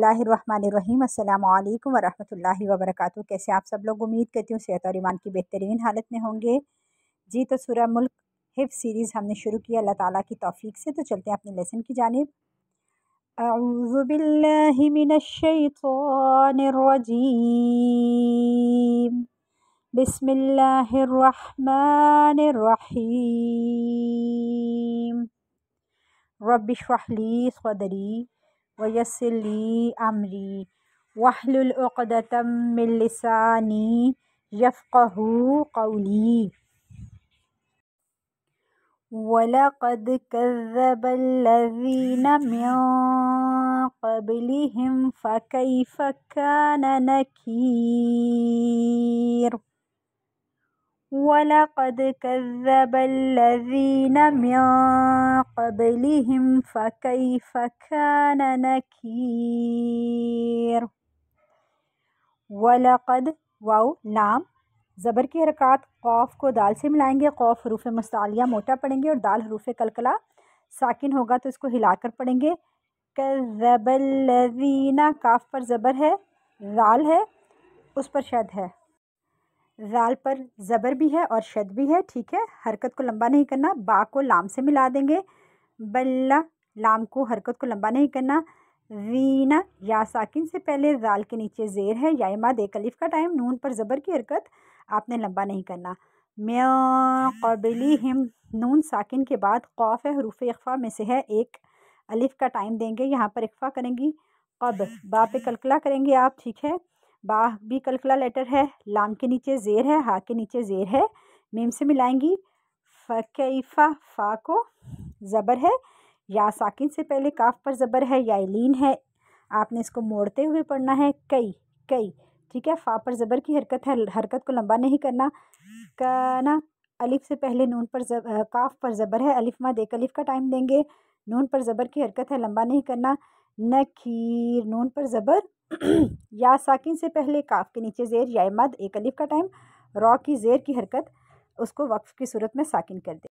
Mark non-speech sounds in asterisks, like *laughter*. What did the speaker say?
रहीम अस्सलाम वालेकुम वरहमतुल्लाहि वबरकatuh कैसे आप सब लोग उम्मीद करती हूँ सेहत और ईमान की बेहतरीन हालत में होंगे जी तो सूरह मुल्क हिफ सीरीज़ हमने शुरू किया अल्लाह ताला की तौफीक से तो चलते हैं अपने लेसन की जानब अज़बिल्लिमिनशैतरजीम बिस्मिल्लाहिर्रहमानिर्रहीम रबिशरहली सदरी ويسر لي أمري واحلل عقدة من لساني يفقه قولي ولقد كذب الذين من قبلهم فكيف كان نكير ولقد كذب الذين من قبلهم فكيف كان نكير वलकद वाउ लाम ज़बर की हरकत कौफ को दाल से मिलाएंगे कौफ हरूफ मसालिया मोटा पड़ेंगे और दाल हरूफ कलकला साकिन होगा तो इसको हिलाकर पड़ेंगे कबलना काफ पर ज़बर है दाल है उस पर शद है जाल पर ज़बर भी है और शद भी है ठीक है हरकत को लंबा नहीं करना बा को लाम से मिला देंगे बल्ला लाम को हरकत को लंबा नहीं करना रीना या साकिन से पहले जाल के नीचे जेर है या इमाद एक अलिफ का टाइम नून पर ज़बर की हरकत आपने लंबा नहीं करना म्यबिली हिम नून साकिन के बाद खौफ है हरूफ अखफ़ा में से है एक अलिफ का टाइम देंगे यहाँ पर इकफ़ा करेंगी कब बा पे कलकला करेंगे आप ठीक है बा भी कलखला लेटर है लाम के नीचे ज़ेर है हा के नीचे ज़ेर है मेम से मिलाएंगी फ़ैफ़ा फ़ा को ज़बर है या साकिन से पहले काफ पर ज़बर है या लीन है आपने इसको मोड़ते हुए पढ़ना है कई कई ठीक है फ़ा पर ज़बर की हरकत है हरकत को लंबा नहीं करना करना अलिफ से पहले नून पर जब काफ पर ज़बर है अलिफ माँ देख अलिफ का टाइम देंगे नून पर ज़बर की हरकत है लंबा नहीं करना नखीर नून पर ज़बर *clears throat* या साकिन से पहले काफ के नीचे ज़ेर या मद एक अलिफ का टाइम रॉ की ज़ेर की हरकत उसको वक्फ़ की सूरत में साकिन कर दे